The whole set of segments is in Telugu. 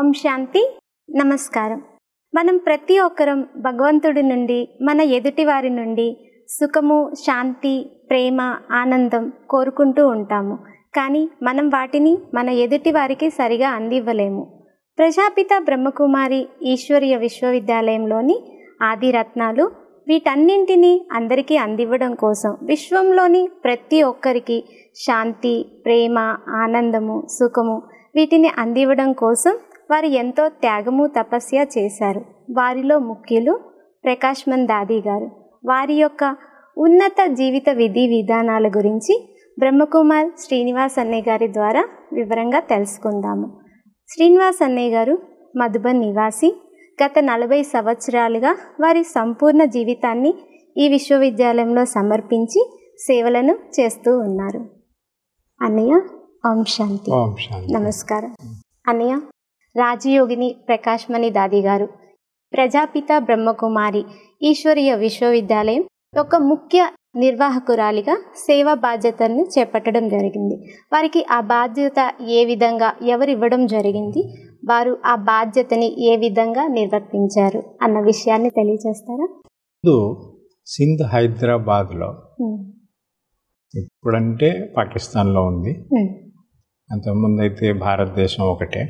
ఓం శాంతి నమస్కారం మనం ప్రతి ఒక్కరం భగవంతుడి నుండి మన ఎదుటి వారి నుండి సుఖము శాంతి ప్రేమ ఆనందం కోరుకుంటూ ఉంటాము కానీ మనం వాటిని మన ఎదుటి వారికి సరిగా అందివ్వలేము ప్రజాపిత బ్రహ్మకుమారి ఈశ్వరీయ విశ్వవిద్యాలయంలోని ఆదిరత్నాలు వీటన్నింటినీ అందరికీ అందివ్వడం కోసం విశ్వంలోని ప్రతి ఒక్కరికి శాంతి ప్రేమ ఆనందము సుఖము వీటిని అందివ్వడం కోసం వారు ఎంతో త్యాగము తపస్య చేశారు వారిలో ముఖ్యులు ప్రకాశ్మన్ దాదీ గారు వారి యొక్క ఉన్నత జీవిత విధి విధానాల గురించి బ్రహ్మకుమార్ శ్రీనివాస్ అన్నయ్య గారి ద్వారా వివరంగా తెలుసుకుందాము శ్రీనివాస్ అన్నయ్య గారు మధుబన్ నివాసి గత నలభై సంవత్సరాలుగా వారి సంపూర్ణ జీవితాన్ని ఈ విశ్వవిద్యాలయంలో సమర్పించి సేవలను చేస్తూ ఉన్నారు అన్నయ్య ఓం శాంతి నమస్కారం అన్నయ్య రాజయోగిని ప్రకాశ్మణి దాది గారు ప్రజాపిత బ్రహ్మకుమారి ఈశ్వరీయ విశ్వవిద్యాలయం యొక్క ముఖ్య నిర్వాహకురాలిగా సేవా బాధ్యతను చేపట్టడం జరిగింది వారికి ఆ బాధ్యత ఏ విధంగా ఎవరివ్వడం జరిగింది వారు ఆ బాధ్యతని ఏ విధంగా నిర్వర్తించారు అన్న విషయాన్ని తెలియజేస్తారా ముందు సింధ్ హైదరాబాద్లో ఇప్పుడంటే పాకిస్తాన్లో ఉంది అంతకుముందు అయితే భారతదేశం ఒకటే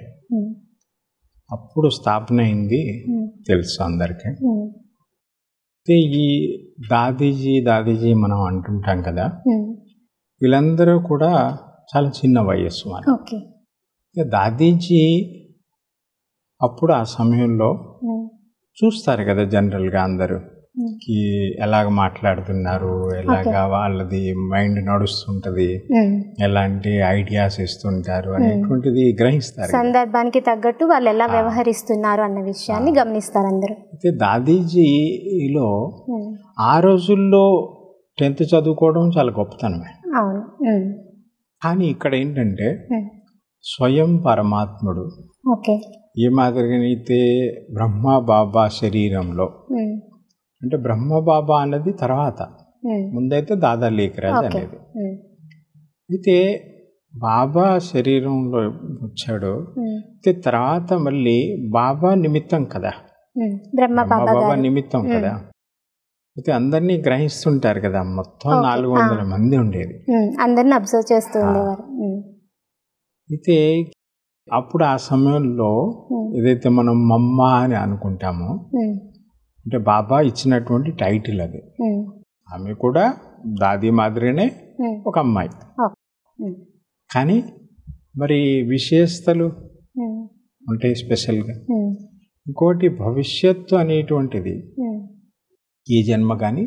అప్పుడు స్థాపన అయింది hmm. తెలుసు అందరికీ hmm. అయితే ఈ దాదీజీ దాదీజీ మనం అంటుంటాం కదా hmm. వీళ్ళందరూ కూడా చాలా చిన్న వయస్సు వాళ్ళు దాదీజీ అప్పుడు ఆ సమయంలో చూస్తారు కదా జనరల్గా అందరూ ఎలాగ మాట్లాడుతున్నారు ఎలాగ వాళ్ళది మైండ్ నడుస్తుంటది ఎలాంటి ఐడియాస్ ఇస్తుంటారు అనేటువంటిది గ్రహిస్తారు సందర్భానికి తగ్గట్టు వాళ్ళు ఎలా వ్యవహరిస్తున్నారు అన్న విషయాన్ని గమనిస్తారు అందరూ అయితే దాదీజీలో ఆ రోజుల్లో టెన్త్ చదువుకోవడం చాలా గొప్పతనమే అవును కానీ ఇక్కడ ఏంటంటే స్వయం పరమాత్ముడు ఓకే ఏ మాదిరిగానైతే బ్రహ్మ బాబా శరీరంలో అంటే బ్రహ్మబాబా అన్నది తర్వాత ముందైతే దాదా లేఖరాజు అనేది అయితే బాబా శరీరంలో వచ్చాడు అయితే తర్వాత మళ్ళీ బాబా నిమిత్తం కదా బాబా నిమిత్తం కదా అయితే అందరినీ గ్రహిస్తుంటారు కదా మొత్తం నాలుగు వందల మంది ఉండేది అందరిని అబ్జర్వ్ చేస్తూ ఉండేవారు అయితే అప్పుడు ఆ సమయంలో ఏదైతే మనం మమ్మ అని అనుకుంటామో అంటే బాబా ఇచ్చినటువంటి టైటిల్ అది ఆమె కూడా దాది మాదిరినే ఒక అమ్మాయి కానీ మరి విశేషతలు ఉంటాయి స్పెషల్గా ఇంకోటి భవిష్యత్తు అనేటువంటిది ఈ జన్మ కానీ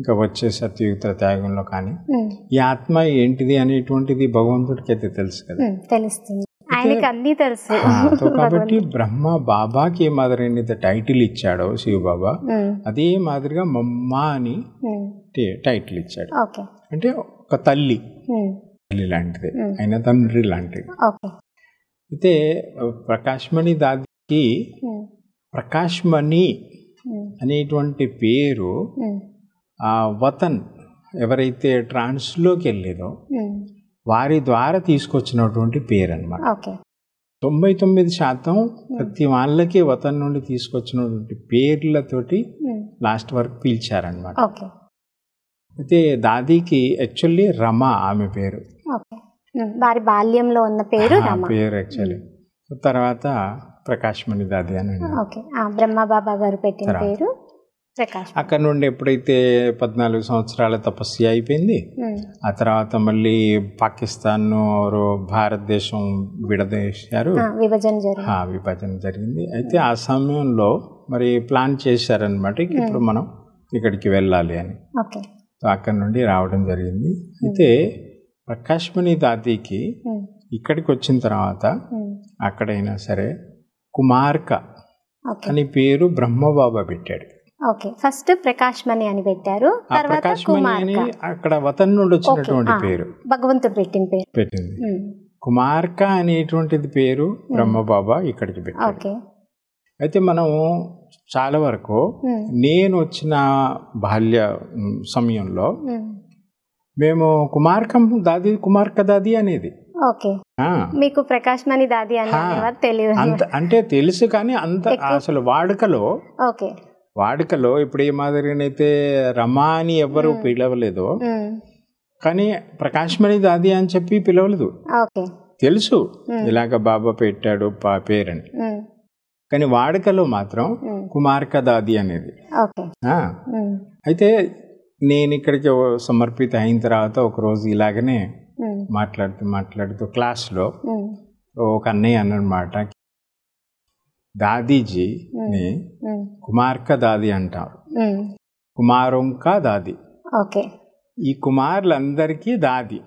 ఇంకా వచ్చే సత్యుగత త్యాగంలో కానీ ఈ ఆత్మ ఏంటిది అనేటువంటిది భగవంతుడికి అయితే తెలుసు కదా తెలుస్తుంది ఆయనకి తెలుసు కాబట్టి బ్రహ్మ బాబాకి ఏ మాదిరి అయితే టైటిల్ ఇచ్చాడో శివబాబా అదే మాదిరిగా మమ్మ అని టైటిల్ ఇచ్చాడు అంటే ఒక తల్లి తల్లి లాంటిది ఆయన తండ్రి లాంటిది అయితే ప్రకాశ్మణి దాదికి ప్రకాశ్మణి అనేటువంటి పేరు ఆ వతన్ ఎవరైతే ట్రాన్స్లోకి వెళ్ళేదో వారి ద్వారా తీసుకొచ్చినటువంటి పేరు అనమాట తొంభై తొమ్మిది శాతం ప్రతి వాళ్ళకి వతన్ నుండి తీసుకొచ్చినటువంటి పేర్లతోటి లాస్ట్ వరకు పీల్చారనమాట అయితే దాదీకి యాక్చువల్లీ రమ ఆమె పేరు వారి బాల్యంలో ఉన్న పేరు పేరు యాక్చువల్లీ తర్వాత ప్రకాశమణి దాది అని బ్రహ్మ బాబా గారు పెట్టిన పేరు అక్కడ నుండి ఎప్పుడైతే పద్నాలుగు సంవత్సరాల తపస్సు అయిపోయింది ఆ తర్వాత మళ్ళీ పాకిస్తాన్ భారతదేశం విడదీశారు విభజన జరిగింది అయితే ఆ సమయంలో మరి ప్లాన్ చేశారనమాట ఇప్పుడు మనం ఇక్కడికి వెళ్ళాలి అని అక్కడ నుండి రావడం జరిగింది అయితే ప్రకాశ్మణి దాతీకి ఇక్కడికి వచ్చిన తర్వాత అక్కడైనా సరే కుమార్క అని పేరు బ్రహ్మబాబా పెట్టాడు ఓకే ఫస్ట్ ప్రకాష్ మణి అని పెట్టారు తర్వాత అక్కడ వతన్ నుండి వచ్చినటువంటి పేరు భగవంతుడు పెట్టిన పేరు పెట్టింది కుమార్క అనేటువంటిది పేరు బ్రహ్మబాబా ఇక్కడికి పెట్టారు అయితే మనము చాలా వరకు నేను వచ్చిన బాల్య సమయంలో మేము కుమార్కం దాది కుమార్క దాది అనేది ఓకే మీకు ప్రకాష్ మణి దాది తెలియదు అంటే తెలుసు కానీ అంత అసలు వాడుకలో ఓకే వాడుకలో ఇప్పుడు ఏ మాదిరినైతే రమా అని ఎవరు పిలవలేదు కానీ ప్రకాశమణి దాది అని చెప్పి పిలవలేదు తెలుసు ఇలాగ బాబా పెట్టాడు పా పేరని కానీ వాడుకలో మాత్రం కుమార్క దాది అనేది అయితే నేను ఇక్కడికి సమర్పిత అయిన తర్వాత ఒకరోజు ఇలాగనే మాట్లాడుతూ మాట్లాడుతూ క్లాస్లో ఒక అన్నయ్య అన్నమాట దాదీజీని కుమార్క దాది అంటారు కుమారుంక దాది ఓకే ఈ కుమారులందరికీ దాది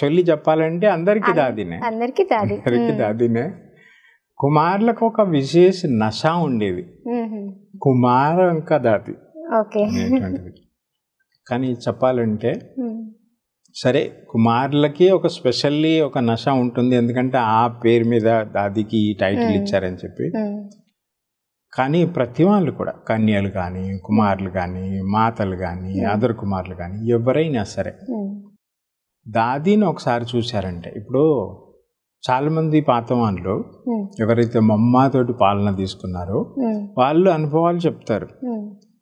చెల్లి చెప్పాలంటే అందరికీ దాదినే అందరికీ దాది అందరికీ దాదినే కుమారులకు ఒక విశేష నశ ఉండేది కుమారంక దాది కానీ చెప్పాలంటే సరే కుమారులకి ఒక స్పెషల్లీ ఒక నష ఉంటుంది ఎందుకంటే ఆ పేరు మీద దాదికి ఈ టైటిల్ ఇచ్చారని చెప్పి కానీ ప్రతి వాళ్ళు కూడా కన్యలు కానీ కుమారులు కానీ మాతలు కానీ అదర్ కుమారులు కానీ ఎవరైనా సరే దాదీని ఒకసారి చూశారంటే ఇప్పుడు చాలామంది పాతవాన్లు ఎవరైతే మమ్మాతోటి పాలన తీసుకున్నారో వాళ్ళు అనుభవాలు చెప్తారు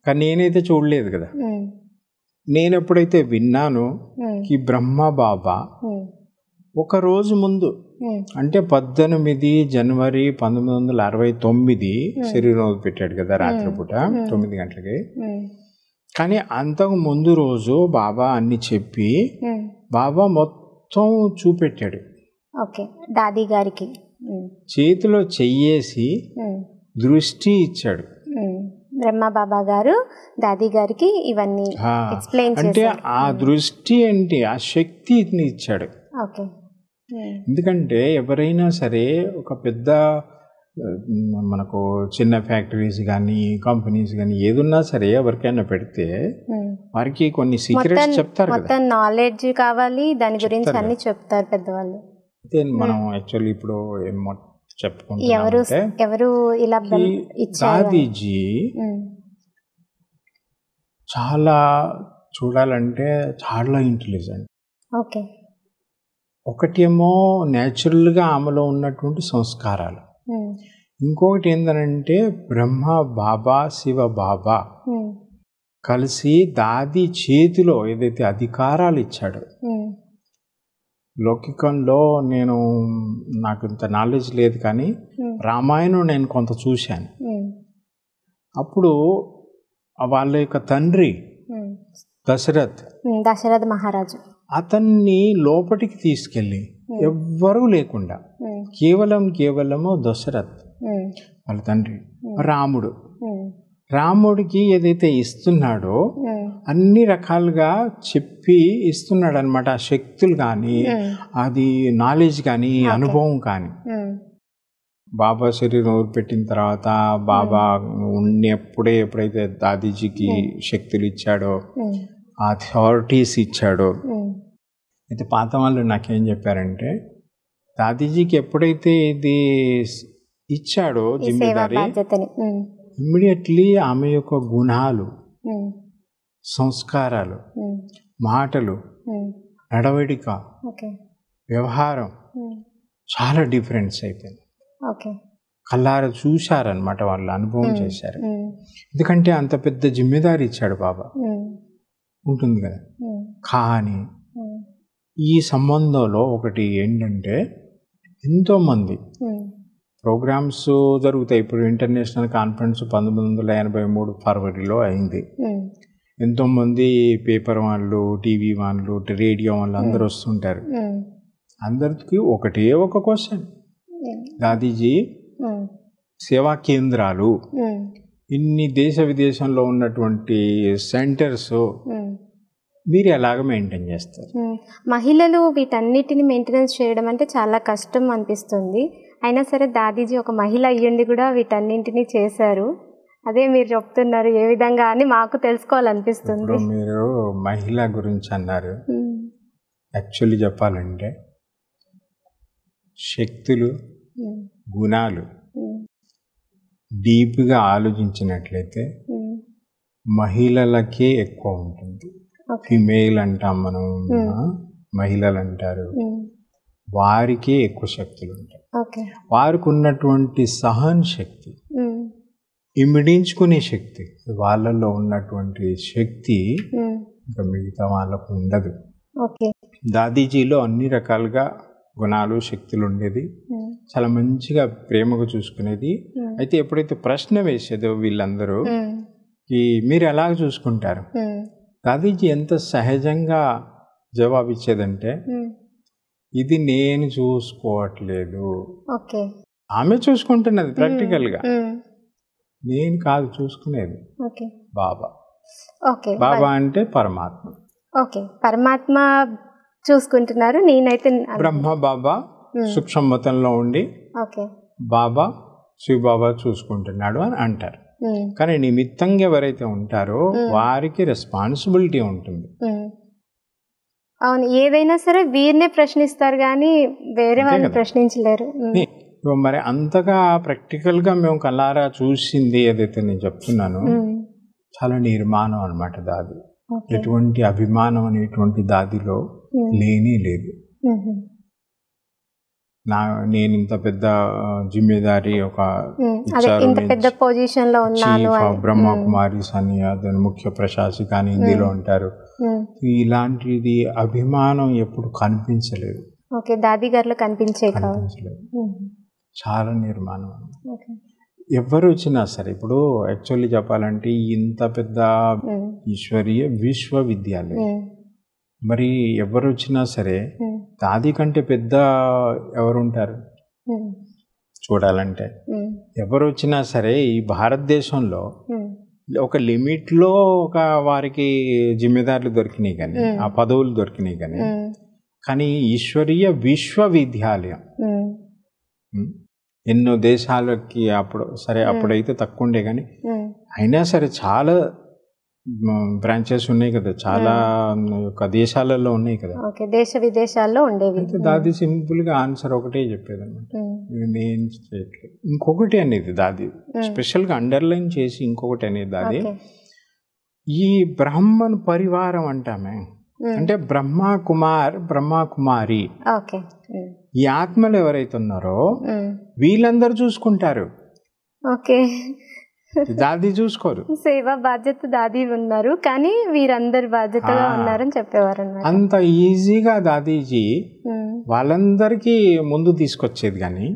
కానీ నేనైతే చూడలేదు కదా నేను ఎప్పుడైతే విన్నాను ఈ బ్రహ్మ బాబా ఒక రోజు ముందు అంటే పద్దెనిమిది జనవరి పంతొమ్మిది వందల అరవై తొమ్మిది శరీరం పెట్టాడు కదా రాత్రిపూట తొమ్మిది గంటలకి కానీ అంతకు ముందు రోజు బాబా అన్ని చెప్పి బాబా మొత్తం చూపెట్టాడు ఓకే గారికి చేతిలో చెయ్యేసి దృష్టి ఇచ్చాడు బాబా గారు దాదీ గారికి ఇవన్నీ ఎక్స్ప్లెయిన్ అంటే ఆ దృష్టి అంటే ఆ శక్తిని ఇచ్చాడు ఓకే hmm. ఎందుకంటే ఎవరైనా సరే ఒక పెద్ద మనకు చిన్న ఫ్యాక్టరీస్ కానీ కంపెనీస్ కానీ ఏదున్నా సరే ఎవరికైనా పెడితే hmm. వారికి కొన్ని సీక్రెట్స్ చెప్తారు మొత్తం నాలెడ్జ్ కావాలి దాని గురించి అన్ని చెప్తారు పెద్దవాళ్ళు అయితే మనం యాక్చువల్లీ hmm. ఇప్పుడు చెప్పుకుంటున్నాను ఎవరు ఇలా చాలా చూడాలంటే చాలా ఇంటెలిజెంట్ ఓకే ఒకటేమో నేచురల్గా ఆమెలో ఉన్నటువంటి సంస్కారాలు ఇంకొకటి ఏంటంటే బ్రహ్మ బాబా శివ బాబా కలిసి దాది చేతిలో ఏదైతే అధికారాలు ఇచ్చాడో లౌకికంలో నేను నాకు ఇంత నాలెడ్జ్ లేదు కానీ hmm. రామాయణం నేను కొంత చూశాను hmm. అప్పుడు వాళ్ళ యొక్క తండ్రి దశరథ్ hmm. దశరథ్ మహారాజు అతన్ని లోపటికి తీసుకెళ్ళి ఎవ్వరూ లేకుండా కేవలం కేవలము దశరథ్ వాళ్ళ తండ్రి రాముడు రాముడికి ఏదైతే ఇస్తున్నాడో అన్ని రకాలుగా చెప్పి ఇస్తున్నాడు అనమాట ఆ శక్తులు కానీ అది నాలెడ్జ్ కానీ అనుభవం కానీ బాబా శరీరం ఊరిపెట్టిన తర్వాత బాబా అప్పుడే ఎప్పుడైతే దాదీజీకి శక్తులు ఇచ్చాడో అథారిటీస్ ఇచ్చాడో అయితే పాత వాళ్ళు నాకేం చెప్పారంటే దాదీజీకి ఎప్పుడైతే ఇది ఇచ్చాడో జిమ్మేదారి ఇమ్మీడియట్లీ ఆమె యొక్క గుణాలు సంస్కారాలు మాటలు నడవడిక వ్యవహారం చాలా డిఫరెన్స్ అయిపోయింది కళ్ళారు చూశారనమాట వాళ్ళు అనుభవం చేశారు ఎందుకంటే అంత పెద్ద జిమ్మెదారి ఇచ్చాడు బాబా ఉంటుంది కదా కానీ ఈ సంబంధంలో ఒకటి ఏంటంటే ఎంతోమంది ప్రోగ్రామ్స్ జరుగుతాయి ఇప్పుడు ఇంటర్నేషనల్ కాన్ఫరెన్స్ పంతొమ్మిది వందల ఎనభై మూడు ఫర్వరిలో అయింది ఎంతోమంది పేపర్ వాళ్ళు టీవీ వాళ్ళు రేడియో వాళ్ళు అందరు వస్తుంటారు అందరికి ఒకటే ఒక క్వశ్చన్ గాంధీజీ సేవా కేంద్రాలు ఇన్ని దేశ విదేశంలో ఉన్నటువంటి సెంటర్స్ మీరు ఎలాగ మెయింటైన్ చేస్తారు మహిళలు వీటన్నిటిని మెయింటెనెన్స్ చేయడం అంటే చాలా కష్టం అనిపిస్తుంది అయినా సరే దాదీజీ ఒక మహిళ అయ్యండి కూడా వీటన్నింటినీ చేశారు అదే మీరు చెప్తున్నారు ఏ విధంగా అని మాకు తెలుసుకోవాలనిపిస్తుంది మీరు మహిళ గురించి అన్నారు యాక్చువల్లీ చెప్పాలంటే శక్తులు గుణాలు డీప్గా ఆలోచించినట్లయితే మహిళలకే ఎక్కువ ఉంటుంది ఫిమేల్ అంటాం మనం మహిళలు అంటారు వారికే ఎక్కువ శక్తులు ఉంటాయి వారికి ఉన్నటువంటి సహన శక్తి ఇమిడించుకునే శక్తి వాళ్ళల్లో ఉన్నటువంటి శక్తి ఇంకా మిగతా వాళ్ళకు ఉండదు దాదీజీలో అన్ని రకాలుగా గుణాలు శక్తులు ఉండేది చాలా మంచిగా ప్రేమగా చూసుకునేది అయితే ఎప్పుడైతే ప్రశ్న వేసేదో వీళ్ళందరూ ఈ మీరు ఎలాగ చూసుకుంటారు దాదీజీ ఎంత సహజంగా జవాబు ఇచ్చేదంటే ఇది నేను చూసుకోవట్లేదు ఓకే ఆమె చూసుకుంటున్నది ప్రాక్టికల్గా నేను కాదు చూసుకునేది బాబా ఓకే బాబా అంటే పరమాత్మ ఓకే పరమాత్మ చూసుకుంటున్నారు నేనైతే బ్రహ్మ బాబా సూక్ష్మతంలో ఉండి బాబా శివ బాబా చూసుకుంటున్నాడు అని అంటారు కానీ నిమిత్తంగా ఎవరైతే ఉంటారో వారికి రెస్పాన్సిబిలిటీ ఉంటుంది అవును ఏదైనా సరే వీరినే ప్రశ్నిస్తారు కానీ వేరే వాళ్ళని ప్రశ్నించలేరు మరి అంతగా ప్రాక్టికల్ గా మేము కలారా చూసింది ఏదైతే నేను చెప్తున్నాను చాలా నిర్మాణం అనమాట దాది ఎటువంటి అభిమానం అనేటువంటి దాదిలో లేనే లేదు నా నేను ఇంత పెద్ద జిమ్మేదారి ఒక బ్రహ్మకుమారి అని అతను ముఖ్య ప్రశాసిక అని హిందీలో ఉంటారు Hmm. ఇలాంటిది అభిమానం ఎప్పుడు కనిపించలేదు ఓకే దాది కనిపించలేదు hmm. చాలా నిర్మాణం ఎవరు వచ్చినా సరే ఇప్పుడు యాక్చువల్లీ చెప్పాలంటే ఇంత పెద్ద hmm. ఈశ్వరీయ విశ్వవిద్యాలయం మరి ఎవరు వచ్చినా సరే దాది కంటే పెద్ద ఎవరుంటారు చూడాలంటే ఎవరు వచ్చినా సరే ఈ భారతదేశంలో ఒక లిమిట్లో ఒక వారికి జిమ్మెదారులు దొరికినాయి కానీ ఆ పదవులు దొరికినాయి కానీ కానీ ఈశ్వరీయ విశ్వవిద్యాలయం ఎన్నో దేశాలకి అప్పుడు సరే అప్పుడైతే తక్కువ ఉండే కానీ అయినా సరే చాలా బ్రాంచెస్ ఉన్నాయి కదా చాలా ఒక దేశాలలో ఉన్నాయి కదా దేశ విదేశాల్లో ఉండేవి దాది సింపుల్గా ఆన్సర్ ఒకటే చెప్పేది అనమాట నేను చేయట్లేదు ఇంకొకటి అనేది దాది స్పెషల్గా అండర్లైన్ చేసి ఇంకొకటి అనేది దాది ఈ బ్రహ్మన్ పరివారం అంటామే అంటే బ్రహ్మ కుమార్ బ్రహ్మ కుమారి ఈ ఆత్మలు ఎవరైతే ఉన్నారో వీళ్ళందరూ చూసుకుంటారు ఓకే దాది చూసుకోరు సేవా బాధ్యత దాది ఉన్నారు కానీ వీరందరు బాధ్యతగా ఉన్నారని చెప్పేవారు అంత ఈజీగా దాదీజీ వాళ్ళందరికీ ముందు తీసుకొచ్చేది కానీ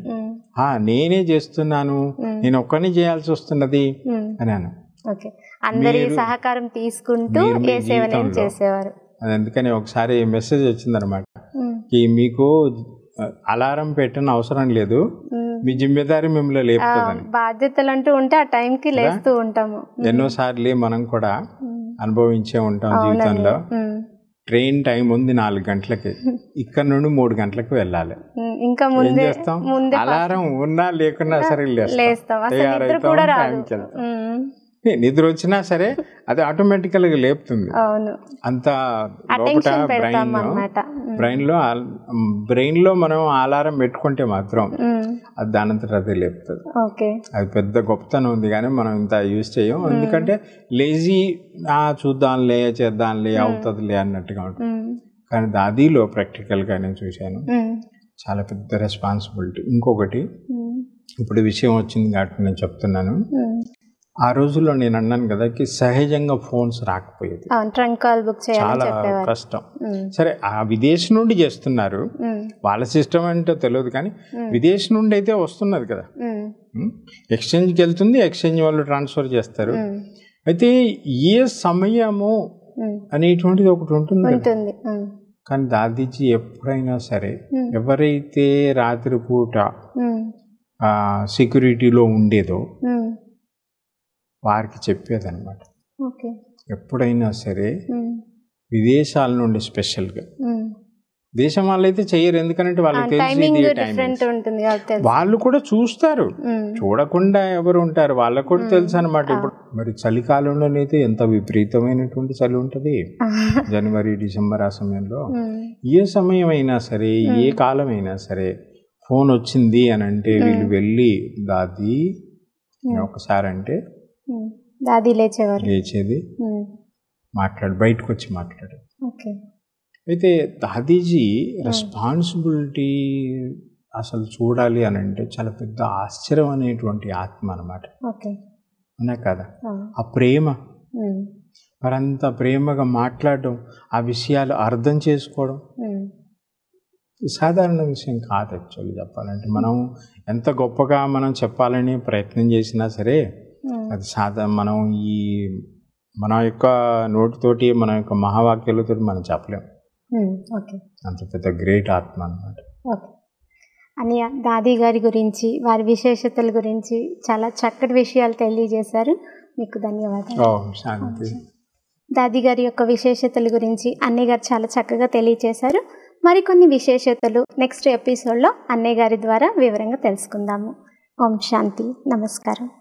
ఆ నేనే చేస్తున్నాను నేను ఒక్కని చేయాల్సి వస్తున్నది అన్నాను అందరి సహకారం తీసుకుంటూ చేసేవారు అది చేసేవారు అందుకని ఒకసారి మెసేజ్ వచ్చిందనమాట మీకు అలారం పెట్టిన అవసరం లేదు మీ జిమ్మెదారి మిమ్మల్ని లేపుతుందని బాధ్యతలు అంటూ ఉంటే ఆ టైంకి లేస్తూ ఉంటాము ఎన్నోసార్లు మనం కూడా అనుభవించే ఉంటాం జీవితంలో ట్రైన్ టైం ఉంది నాలుగు గంటలకి ఇక్కడ నుండి మూడు గంటలకు వెళ్ళాలి ఇంకా ముందు చేస్తాం అలారం ఉన్నా లేకున్నా సరే లేస్తాం తయారైతాం టైంకి వెళ్తాం నిద్ర వచ్చినా సరే అది ఆటోమేటికల్గా లేపుతుంది అంత లోపల బ్రెయిన్ బ్రెయిన్లో బ్రెయిన్లో మనం అలారం పెట్టుకుంటే మాత్రం అది దానంతట అదే లేపుతుంది అది పెద్ద గొప్పతనం ఉంది కానీ మనం ఇంత యూజ్ చేయం ఎందుకంటే లేజీ ఆ లే అవుతుంది లే అన్నట్టుగా ఉంటుంది కానీ దాదిలో ప్రాక్టికల్గా నేను చూశాను చాలా పెద్ద రెస్పాన్సిబిలిటీ ఇంకొకటి ఇప్పుడు విషయం వచ్చింది కాబట్టి నేను చెప్తున్నాను ఆ రోజుల్లో నేను అన్నాను కదా సహజంగా ఫోన్స్ రాకపోయేది చాలా కష్టం సరే ఆ విదేశం నుండి చేస్తున్నారు వాళ్ళ సిస్టమ్ అంటే తెలియదు కానీ విదేశం నుండి అయితే వస్తున్నది కదా ఎక్స్చేంజ్కి వెళ్తుంది ఎక్స్చేంజ్ వాళ్ళు ట్రాన్స్ఫర్ చేస్తారు అయితే ఏ సమయము అనేటువంటిది ఒకటి ఉంటుంది కానీ దాదీజీ ఎప్పుడైనా సరే ఎవరైతే రాత్రిపూట సెక్యూరిటీలో ఉండేదో వారికి చెప్పేదన్నమాట ఎప్పుడైనా సరే విదేశాల నుండి స్పెషల్గా దేశం వాళ్ళైతే చేయరు ఎందుకంటే వాళ్ళకి వాళ్ళు కూడా చూస్తారు చూడకుండా ఎవరు ఉంటారు వాళ్ళకు కూడా తెలుసు అనమాట ఇప్పుడు మరి అయితే ఎంత విపరీతమైనటువంటి చలి ఉంటుంది జనవరి డిసెంబర్ ఆ సమయంలో ఏ సమయం అయినా సరే ఏ కాలం అయినా సరే ఫోన్ వచ్చింది అని అంటే వీళ్ళు వెళ్ళి దాది ఒకసారి అంటే లేచేవారు లేచేది మాట్లాడు బయటకు వచ్చి మాట్లాడు ఓకే అయితే దాదీజీ రెస్పాన్సిబిలిటీ అసలు చూడాలి అని అంటే చాలా పెద్ద ఆశ్చర్యం అనేటువంటి ఆత్మ అనమాట అనే కదా ఆ ప్రేమ మరంత ప్రేమగా మాట్లాడడం ఆ విషయాలు అర్థం చేసుకోవడం సాధారణ విషయం కాదు యాక్చువల్గా చెప్పాలంటే మనం ఎంత గొప్పగా మనం చెప్పాలని ప్రయత్నం చేసినా సరే అది సాధ మనం ఈ మన యొక్క నోటితోటి మన యొక్క మహావాక్యాలతో మనం చెప్పలేము అంత పెద్ద గ్రేట్ ఆత్మ అనమాట అని దాది గారి గురించి వారి విశేషతల గురించి చాలా చక్కటి విషయాలు తెలియజేశారు మీకు ధన్యవాదాలు దాది గారి యొక్క విశేషతల గురించి అన్నయ్య గారు చాలా చక్కగా తెలియజేశారు మరికొన్ని విశేషతలు నెక్స్ట్ ఎపిసోడ్లో అన్నయ్య గారి ద్వారా వివరంగా తెలుసుకుందాము ఓం శాంతి నమస్కారం